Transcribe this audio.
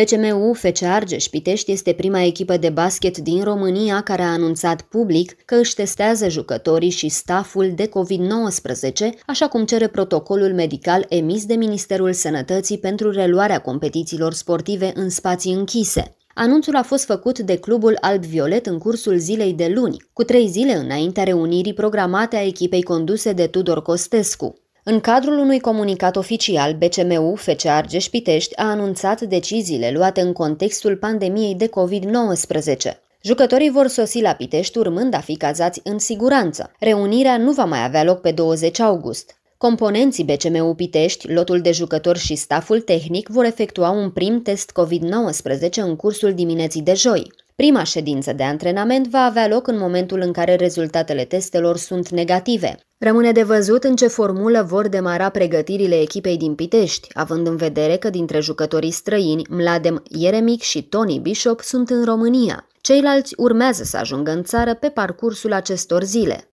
BCMU FC Argeș Pitești este prima echipă de basket din România care a anunțat public că își testează jucătorii și staful de COVID-19, așa cum cere protocolul medical emis de Ministerul Sănătății pentru reluarea competițiilor sportive în spații închise. Anunțul a fost făcut de Clubul Alb-Violet în cursul zilei de luni, cu trei zile înaintea reunirii programate a echipei conduse de Tudor Costescu. În cadrul unui comunicat oficial, BCMU FC Argeș-Pitești a anunțat deciziile luate în contextul pandemiei de COVID-19. Jucătorii vor sosi la Pitești urmând a fi cazați în siguranță. Reunirea nu va mai avea loc pe 20 august. Componenții BCMU Pitești, lotul de jucători și staful tehnic vor efectua un prim test COVID-19 în cursul dimineții de joi. Prima ședință de antrenament va avea loc în momentul în care rezultatele testelor sunt negative. Rămâne de văzut în ce formulă vor demara pregătirile echipei din Pitești, având în vedere că dintre jucătorii străini, Mladem Ieremic și Tony Bishop sunt în România. Ceilalți urmează să ajungă în țară pe parcursul acestor zile.